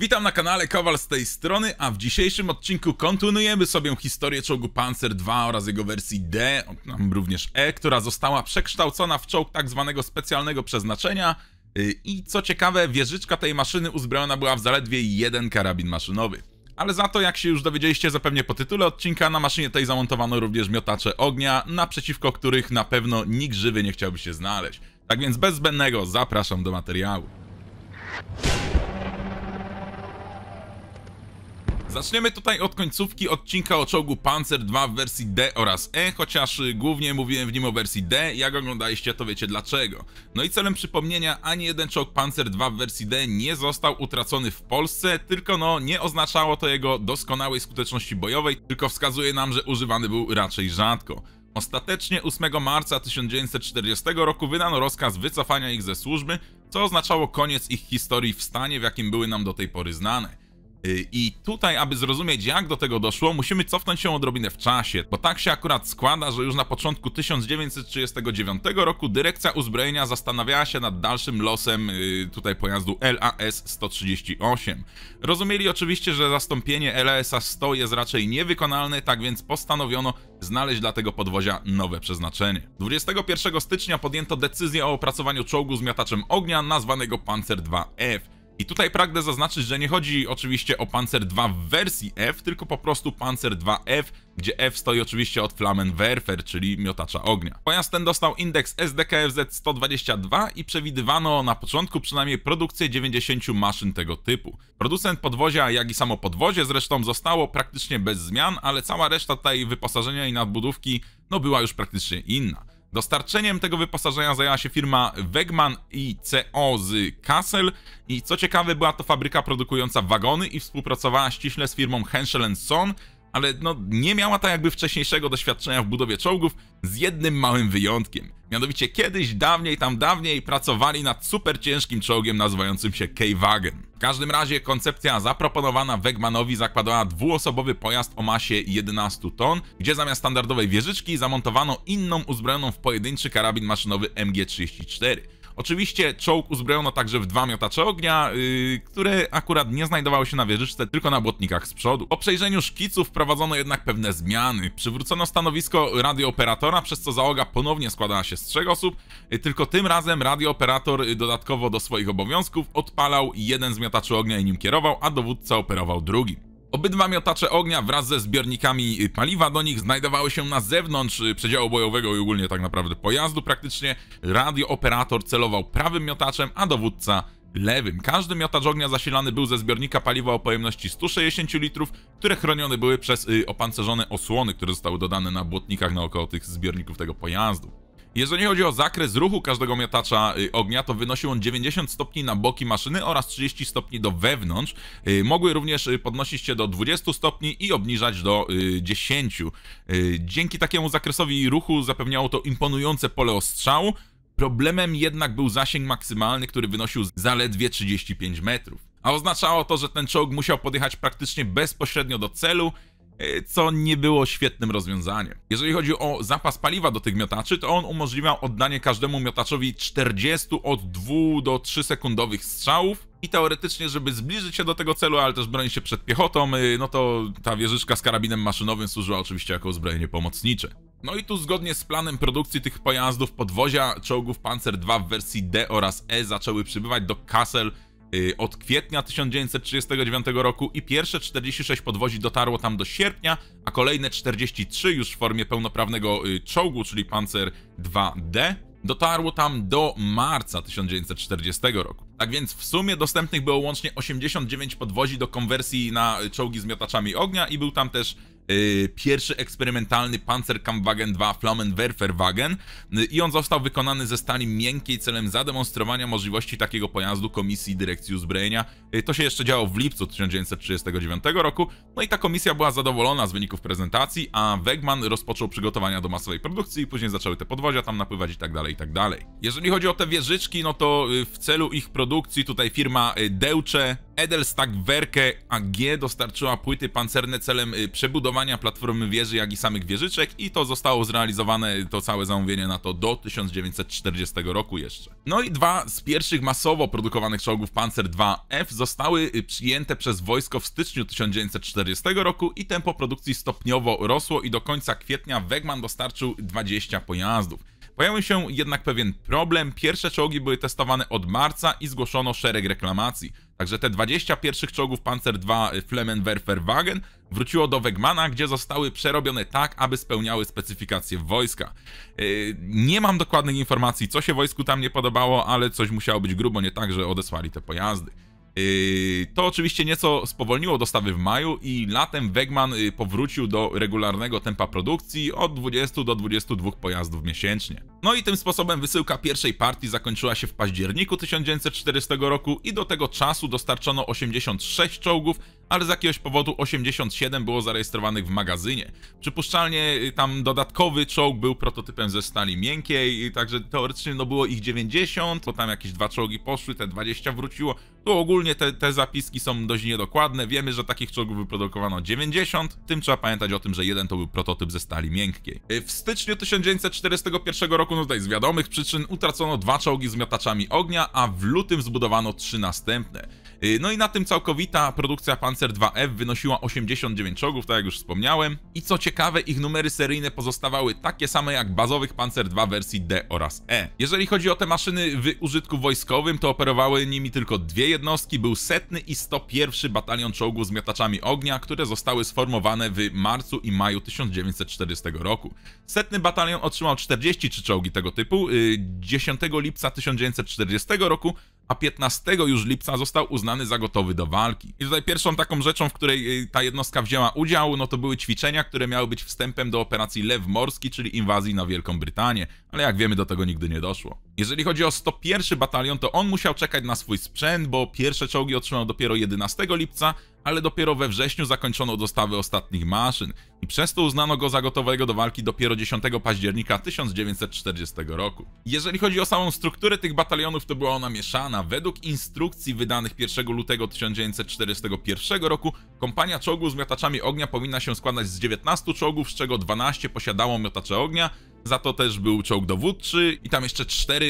Witam na kanale Kowal z tej strony, a w dzisiejszym odcinku kontynuujemy sobie historię czołgu Panzer II oraz jego wersji D, również E, która została przekształcona w czołg tak zwanego specjalnego przeznaczenia y, i co ciekawe, wieżyczka tej maszyny uzbrojona była w zaledwie jeden karabin maszynowy. Ale za to, jak się już dowiedzieliście zapewnie po tytule odcinka, na maszynie tej zamontowano również miotacze ognia, naprzeciwko których na pewno nikt żywy nie chciałby się znaleźć. Tak więc bez zbędnego zapraszam do materiału. Zaczniemy tutaj od końcówki odcinka o czołgu Panzer II w wersji D oraz E, chociaż y, głównie mówiłem w nim o wersji D, jak oglądaliście to wiecie dlaczego. No i celem przypomnienia, ani jeden czołg Panzer II w wersji D nie został utracony w Polsce, tylko no nie oznaczało to jego doskonałej skuteczności bojowej, tylko wskazuje nam, że używany był raczej rzadko. Ostatecznie 8 marca 1940 roku wydano rozkaz wycofania ich ze służby, co oznaczało koniec ich historii w stanie, w jakim były nam do tej pory znane. Y, I tutaj, aby zrozumieć jak do tego doszło, musimy cofnąć się odrobinę w czasie, bo tak się akurat składa, że już na początku 1939 roku dyrekcja uzbrojenia zastanawiała się nad dalszym losem y, tutaj pojazdu LAS-138. Rozumieli oczywiście, że zastąpienie LAS-100 jest raczej niewykonalne, tak więc postanowiono znaleźć dla tego podwozia nowe przeznaczenie. 21 stycznia podjęto decyzję o opracowaniu czołgu z miataczem ognia nazwanego Panzer IIF. f i tutaj pragnę zaznaczyć, że nie chodzi oczywiście o Panzer II w wersji F, tylko po prostu Panzer II F, gdzie F stoi oczywiście od Flammenwerfer, czyli miotacza ognia. Pojazd ten dostał indeks SDKFZ 122 i przewidywano na początku przynajmniej produkcję 90 maszyn tego typu. Producent podwozia, jak i samo podwozie zresztą zostało praktycznie bez zmian, ale cała reszta tej wyposażenia i nadbudówki no była już praktycznie inna. Dostarczeniem tego wyposażenia zajęła się firma Wegman i CO z Kassel i co ciekawe była to fabryka produkująca wagony i współpracowała ściśle z firmą Henschel Son, ale no, nie miała ta jakby wcześniejszego doświadczenia w budowie czołgów, z jednym małym wyjątkiem. Mianowicie kiedyś, dawniej, tam dawniej pracowali nad super ciężkim czołgiem nazywającym się K-Wagen. W każdym razie koncepcja zaproponowana Wegmanowi zakładała dwuosobowy pojazd o masie 11 ton, gdzie zamiast standardowej wieżyczki zamontowano inną uzbrojoną w pojedynczy karabin maszynowy MG-34. Oczywiście czołg uzbrojono także w dwa miotacze ognia, yy, które akurat nie znajdowały się na wieżyczce, tylko na błotnikach z przodu. Po przejrzeniu szkiców wprowadzono jednak pewne zmiany. Przywrócono stanowisko radiooperatora, przez co załoga ponownie składała się z trzech osób, yy, tylko tym razem radiooperator y, dodatkowo do swoich obowiązków odpalał jeden z miotaczy ognia i nim kierował, a dowódca operował drugim. Obydwa miotacze ognia wraz ze zbiornikami paliwa do nich znajdowały się na zewnątrz y, przedziału bojowego i ogólnie tak naprawdę pojazdu. Praktycznie radiooperator celował prawym miotaczem, a dowódca lewym. Każdy miotacz ognia zasilany był ze zbiornika paliwa o pojemności 160 litrów, które chronione były przez y, opancerzone osłony, które zostały dodane na błotnikach naokoło tych zbiorników tego pojazdu. Jeżeli chodzi o zakres ruchu każdego miotacza y, ognia, to wynosił on 90 stopni na boki maszyny oraz 30 stopni do wewnątrz. Y, mogły również y, podnosić się do 20 stopni i obniżać do 10. Dzięki takiemu zakresowi ruchu zapewniało to imponujące pole ostrzału. Problemem jednak był zasięg maksymalny, który wynosił zaledwie 35 metrów. A oznaczało to, że ten czołg musiał podjechać praktycznie bezpośrednio do celu, E, co nie było świetnym rozwiązaniem. Jeżeli chodzi o zapas paliwa do tych miotaczy, to on umożliwiał oddanie każdemu miotaczowi 40 od 2 do 3 sekundowych strzałów, i teoretycznie, żeby zbliżyć się do tego celu, ale też bronić się przed piechotą, e, no to ta wieżyczka z karabinem maszynowym służyła oczywiście jako uzbrojenie pomocnicze. No i tu zgodnie z planem produkcji tych pojazdów podwozia czołgów Panzer II w wersji D oraz E zaczęły przybywać do Kassel Y, od kwietnia 1939 roku i pierwsze 46 podwozi dotarło tam do sierpnia, a kolejne 43 już w formie pełnoprawnego y, czołgu, czyli Panzer 2D, dotarło tam do marca 1940 roku. Tak więc w sumie dostępnych było łącznie 89 podwozi do konwersji na czołgi z miotaczami ognia i był tam też Yy, pierwszy eksperymentalny Panzerkampfwagen 2 Flammenwerferwagen yy, i on został wykonany ze stali miękkiej celem zademonstrowania możliwości takiego pojazdu Komisji Dyrekcji Uzbrojenia. Yy, to się jeszcze działo w lipcu 1939 roku, no i ta komisja była zadowolona z wyników prezentacji, a Wegman rozpoczął przygotowania do masowej produkcji i później zaczęły te podwozia tam napływać i tak dalej, i tak dalej. Jeżeli chodzi o te wieżyczki, no to y, w celu ich produkcji produkcji. Tutaj firma y, Deutsche Edelstack-Werke AG dostarczyła płyty pancerne celem y, przebudowania platformy wieży, jak i samych wieżyczek i to zostało zrealizowane, y, to całe zamówienie na to do 1940 roku jeszcze. No i dwa z pierwszych masowo produkowanych czołgów Panzer IIF f zostały przyjęte przez wojsko w styczniu 1940 roku i tempo produkcji stopniowo rosło i do końca kwietnia Wegman dostarczył 20 pojazdów. Pojawił się jednak pewien problem. Pierwsze czołgi były testowane od marca i zgłoszono szereg reklamacji. Także te 21 pierwszych czołgów Panzer II y, Flammenwerfer Wagen wróciło do Wegmana, gdzie zostały przerobione tak, aby spełniały specyfikacje wojska. Y, nie mam dokładnych informacji, co się wojsku tam nie podobało, ale coś musiało być grubo nie tak, że odesłali te pojazdy. Yy, to oczywiście nieco spowolniło dostawy w maju i latem Wegman yy, powrócił do regularnego tempa produkcji od 20 do 22 pojazdów miesięcznie. No i tym sposobem wysyłka pierwszej partii zakończyła się w październiku 1940 roku i do tego czasu dostarczono 86 czołgów, ale z jakiegoś powodu 87 było zarejestrowanych w magazynie. Przypuszczalnie yy, tam dodatkowy czołg był prototypem ze stali miękkiej, także teoretycznie no było ich 90, bo tam jakieś dwa czołgi poszły, te 20 wróciło. To ogólnie Ogólnie te, te zapiski są dość niedokładne. Wiemy, że takich czołgów wyprodukowano 90, tym trzeba pamiętać o tym, że jeden to był prototyp ze stali miękkiej. Y, w styczniu 1941 roku, no tutaj z wiadomych przyczyn, utracono dwa czołgi z miotaczami ognia, a w lutym zbudowano trzy następne. Y, no i na tym całkowita produkcja Panzer 2F e wynosiła 89 czołgów, tak jak już wspomniałem. I co ciekawe, ich numery seryjne pozostawały takie same jak bazowych Panzer 2 wersji D oraz E. Jeżeli chodzi o te maszyny w użytku wojskowym, to operowały nimi tylko dwie jednostki, był setny i 101 batalion czołgów z miotaczami ognia, które zostały sformowane w marcu i maju 1940 roku. Setny batalion otrzymał 43 czołgi tego typu, 10 y, lipca 1940 roku a 15 już lipca został uznany za gotowy do walki. I tutaj pierwszą taką rzeczą, w której e, ta jednostka wzięła udział, no to były ćwiczenia, które miały być wstępem do operacji Lew Morski, czyli inwazji na Wielką Brytanię, ale jak wiemy do tego nigdy nie doszło. Jeżeli chodzi o 101 batalion, to on musiał czekać na swój sprzęt, bo pierwsze czołgi otrzymał dopiero 11 lipca, ale dopiero we wrześniu zakończono dostawy ostatnich maszyn i przez to uznano go za gotowego do walki dopiero 10 października 1940 roku. Jeżeli chodzi o samą strukturę tych batalionów, to była ona mieszana. Według instrukcji wydanych 1 lutego 1941 roku, kompania czołgu z miotaczami ognia powinna się składać z 19 czołgów, z czego 12 posiadało miotacze ognia, za to też był czołg dowódczy i tam jeszcze cztery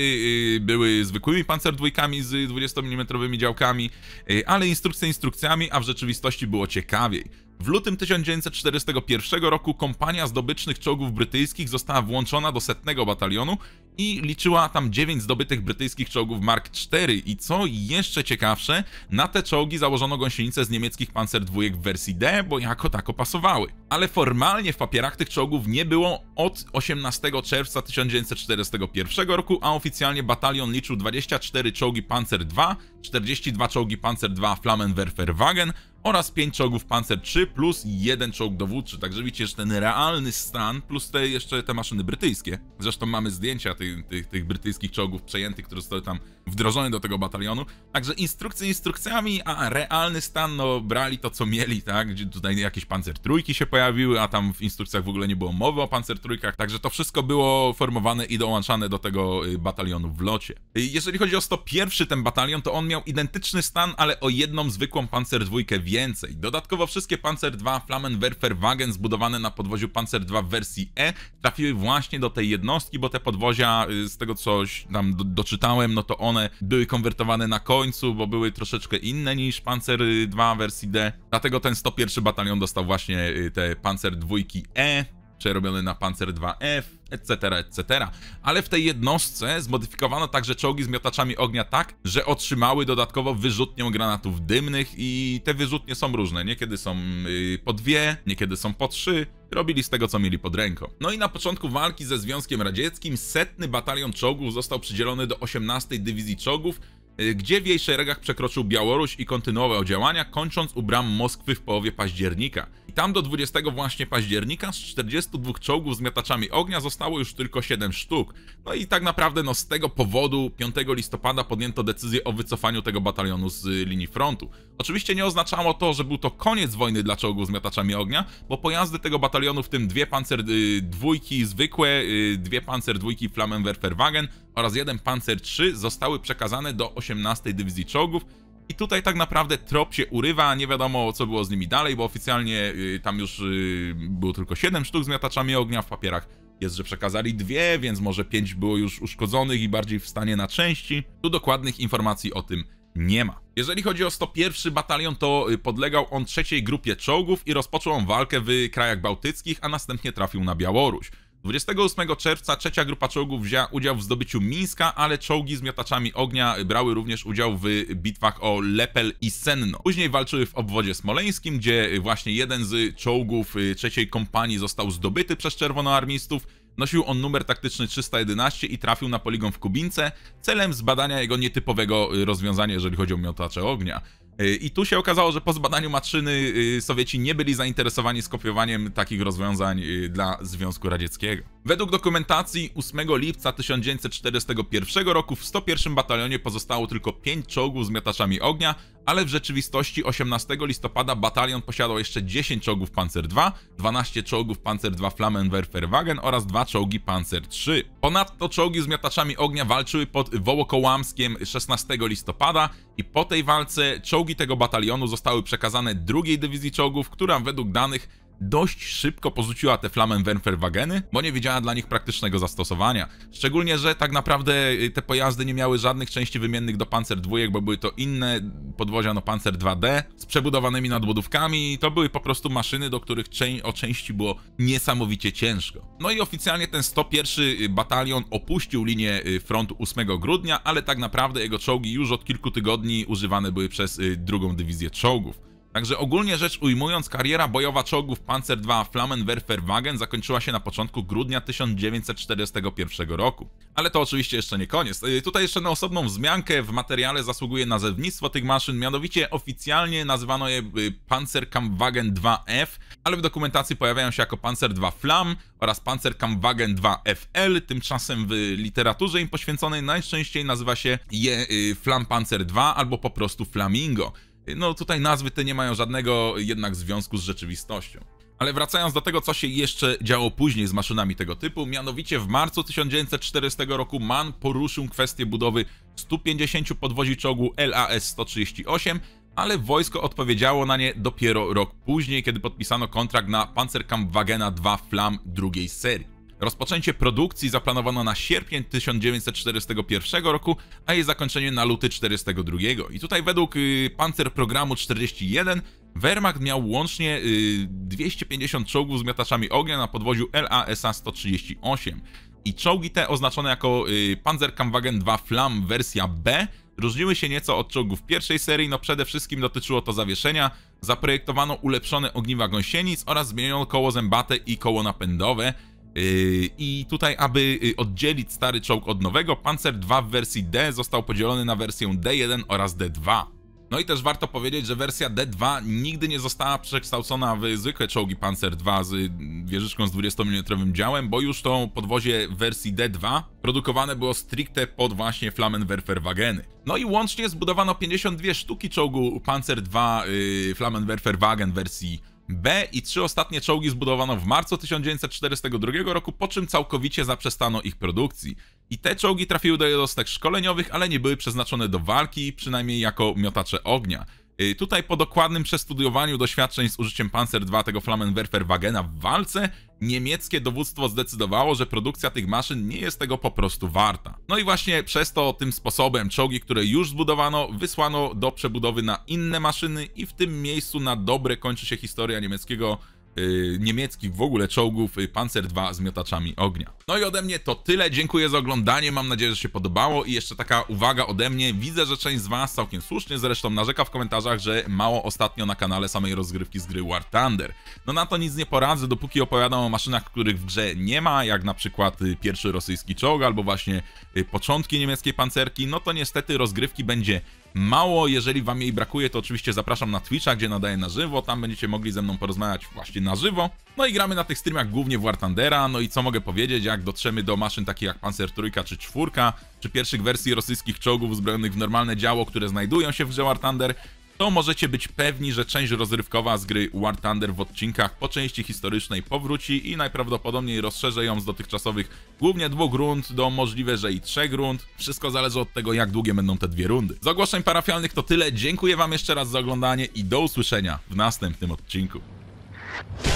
y, były zwykłymi pancerdwójkami z 20 mm działkami, y, ale instrukcje instrukcjami, a w rzeczywistości było ciekawiej. W lutym 1941 roku kompania zdobycznych czołgów brytyjskich została włączona do setnego batalionu i liczyła tam 9 zdobytych brytyjskich czołgów Mark IV i co jeszcze ciekawsze, na te czołgi założono gąsienicę z niemieckich Panzer II w wersji D, bo jako tako pasowały. Ale formalnie w papierach tych czołgów nie było od 18 czerwca 1941 roku, a oficjalnie batalion liczył 24 czołgi Panzer II, 42 czołgi Panzer II Flammenwerfer Wagen oraz 5 czołgów Panzer 3 plus jeden czołg dowódczy. Także widzicie, że ten realny stan plus te jeszcze te maszyny brytyjskie. Zresztą mamy zdjęcia tych, tych, tych brytyjskich czołgów przejętych, które zostały tam wdrożone do tego batalionu. Także instrukcje instrukcjami, a realny stan, no brali to co mieli, tak? Gdzie tutaj jakieś Panzer Trójki się pojawiły, a tam w instrukcjach w ogóle nie było mowy o Panzer Trójkach. Także to wszystko było formowane i dołączane do tego y, batalionu w locie. Y, jeżeli chodzi o 101 ten batalion, to on miał identyczny stan, ale o jedną zwykłą Panzer Dwójkę więcej. Dodatkowo wszystkie Panzer II Flammenwerfer Wagen zbudowane na podwoziu Panzer II w wersji E trafiły właśnie do tej jednostki, bo te podwozia, y, z tego coś tam do, doczytałem, no to one były konwertowane na końcu, bo były troszeczkę inne niż Panzer II y, wersji D. Dlatego ten 101 batalion dostał właśnie y, te Panzer dwójki E, przerobiony na Panzer 2F, etc., etc. Ale w tej jednostce zmodyfikowano także czołgi z miotaczami ognia tak, że otrzymały dodatkowo wyrzutnię granatów dymnych i te wyrzutnie są różne. Niekiedy są y, po dwie, niekiedy są po trzy, robili z tego, co mieli pod ręką. No i na początku walki ze Związkiem Radzieckim setny batalion czołgów został przydzielony do 18 Dywizji Czołgów, Y, gdzie w jej szeregach przekroczył Białoruś i kontynuował działania, kończąc u bram Moskwy w połowie października. I tam do 20 właśnie października z 42 czołgów z miataczami ognia zostało już tylko 7 sztuk. No i tak naprawdę no, z tego powodu 5 listopada podjęto decyzję o wycofaniu tego batalionu z y, linii frontu. Oczywiście nie oznaczało to, że był to koniec wojny dla czołgów z miataczami ognia, bo pojazdy tego batalionu, w tym dwie pancer y, dwójki zwykłe, y, dwie pancer dwójki Flammenwerferwagen oraz jeden Panzer III zostały przekazane do 18 Dywizji Czołgów. I tutaj tak naprawdę trop się urywa, nie wiadomo co było z nimi dalej, bo oficjalnie y, tam już y, było tylko 7 sztuk z miataczami ognia, w papierach jest, że przekazali dwie, więc może 5 było już uszkodzonych i bardziej w stanie na części. Tu dokładnych informacji o tym nie ma. Jeżeli chodzi o 101 batalion, to y, podlegał on trzeciej grupie czołgów i rozpoczął on walkę w krajach bałtyckich, a następnie trafił na Białoruś. 28 czerwca trzecia grupa czołgów wzięła udział w zdobyciu Mińska, ale czołgi z miotaczami ognia brały również udział w bitwach o Lepel i Senno. Później walczyły w obwodzie smoleńskim, gdzie właśnie jeden z czołgów y, trzeciej kompanii został zdobyty przez czerwonoarmistów, Nosił on numer taktyczny 311 i trafił na poligon w Kubince celem zbadania jego nietypowego y, rozwiązania, jeżeli chodzi o miotacze ognia. E, I tu się okazało, że po zbadaniu maczyny e, Sowieci nie byli zainteresowani skopiowaniem takich rozwiązań e, dla Związku Radzieckiego. Według dokumentacji 8 lipca 1941 roku w 101 batalionie pozostało tylko 5 czołgów z miotaczami ognia, ale w rzeczywistości 18 listopada batalion posiadał jeszcze 10 czołgów Panzer II, 12 czołgów Panzer II Flammenwerferwagen oraz 2 czołgi Panzer III. Ponadto czołgi z miataczami ognia walczyły pod Wołokołamskiem 16 listopada i po tej walce czołgi tego batalionu zostały przekazane drugiej dywizji czołgów, która według danych dość szybko porzuciła te Flammenwerferwageny, bo nie widziała dla nich praktycznego zastosowania. Szczególnie, że tak naprawdę y, te pojazdy nie miały żadnych części wymiennych do Panzer dwójek, bo były to inne podwozia no Panzer 2D z przebudowanymi nadbudówkami. To były po prostu maszyny, do których o części było niesamowicie ciężko. No i oficjalnie ten 101 y, Batalion opuścił linię y, frontu 8 grudnia, ale tak naprawdę jego czołgi już od kilku tygodni używane były przez drugą dywizję czołgów. Także ogólnie rzecz ujmując, kariera bojowa czołgów Panzer II Flammenwerferwagen zakończyła się na początku grudnia 1941 roku. Ale to oczywiście jeszcze nie koniec. Y, tutaj jeszcze na osobną wzmiankę w materiale zasługuje nazewnictwo tych maszyn, mianowicie oficjalnie nazywano je y, Panzerkampfwagen 2F, ale w dokumentacji pojawiają się jako Panzer II Flam oraz Panzerkampfwagen 2FL, tymczasem w literaturze im poświęconej najczęściej nazywa się je y, Panzer II albo po prostu Flamingo. No tutaj nazwy te nie mają żadnego jednak związku z rzeczywistością. Ale wracając do tego, co się jeszcze działo później z maszynami tego typu, mianowicie w marcu 1940 roku Mann poruszył kwestię budowy 150 podwozi czołgu LAS-138, ale wojsko odpowiedziało na nie dopiero rok później, kiedy podpisano kontrakt na Panzerkampfwagena 2 Flam drugiej serii. Rozpoczęcie produkcji zaplanowano na sierpień 1941 roku, a jej zakończenie na luty 1942. I tutaj według y, pancer programu 41 Wehrmacht miał łącznie y, 250 czołgów z miataczami ognia na podwoziu LASA 138. I czołgi te oznaczone jako y, Panzerkampfwagen II Flam wersja B różniły się nieco od czołgów pierwszej serii, no przede wszystkim dotyczyło to zawieszenia, zaprojektowano ulepszone ogniwa gąsienic oraz zmieniono koło zębate i koło napędowe, Yy, I tutaj, aby y, oddzielić stary czołg od nowego, Panzer II w wersji D został podzielony na wersję D1 oraz D2. No i też warto powiedzieć, że wersja D2 nigdy nie została przekształcona w zwykłe czołgi Panzer II z mm, wieżyczką z 20 mm działem, bo już to podwozie wersji D2 produkowane było stricte pod właśnie Flammenwerferwageny. No i łącznie zbudowano 52 sztuki czołgu Panzer II yy, Flammenwerferwagen wersji B i trzy ostatnie czołgi zbudowano w marcu 1942 roku, po czym całkowicie zaprzestano ich produkcji. I te czołgi trafiły do jednostek szkoleniowych, ale nie były przeznaczone do walki, przynajmniej jako miotacze ognia. Y, tutaj po dokładnym przestudiowaniu doświadczeń z użyciem Panzer II tego Flammenwerfer Wagena w walce, niemieckie dowództwo zdecydowało, że produkcja tych maszyn nie jest tego po prostu warta. No i właśnie przez to tym sposobem czołgi, które już zbudowano, wysłano do przebudowy na inne maszyny i w tym miejscu na dobre kończy się historia niemieckiego Y, niemieckich w ogóle czołgów y, Panzer II z miotaczami ognia. No i ode mnie to tyle, dziękuję za oglądanie, mam nadzieję, że się podobało i jeszcze taka uwaga ode mnie, widzę, że część z Was całkiem słusznie zresztą narzeka w komentarzach, że mało ostatnio na kanale samej rozgrywki z gry War Thunder. No na to nic nie poradzę, dopóki opowiadam o maszynach, których w grze nie ma, jak na przykład y, pierwszy rosyjski czołg albo właśnie początki niemieckiej pancerki, no to niestety rozgrywki będzie mało, jeżeli Wam jej brakuje, to oczywiście zapraszam na Twitcha, gdzie nadaję na żywo, tam będziecie mogli ze mną porozmawiać właśnie na na żywo. No i gramy na tych streamach głównie w War Thundera, no i co mogę powiedzieć, jak dotrzemy do maszyn takich jak Panzer Trójka czy Czwórka, czy pierwszych wersji rosyjskich czołgów uzbrojonych w normalne działo, które znajdują się w grze War Thunder, to możecie być pewni, że część rozrywkowa z gry War Thunder w odcinkach po części historycznej powróci i najprawdopodobniej rozszerzę ją z dotychczasowych głównie dwóch rund do możliwe, że i trzech rund. Wszystko zależy od tego, jak długie będą te dwie rundy. Z ogłoszeń parafialnych to tyle. Dziękuję Wam jeszcze raz za oglądanie i do usłyszenia w następnym odcinku. you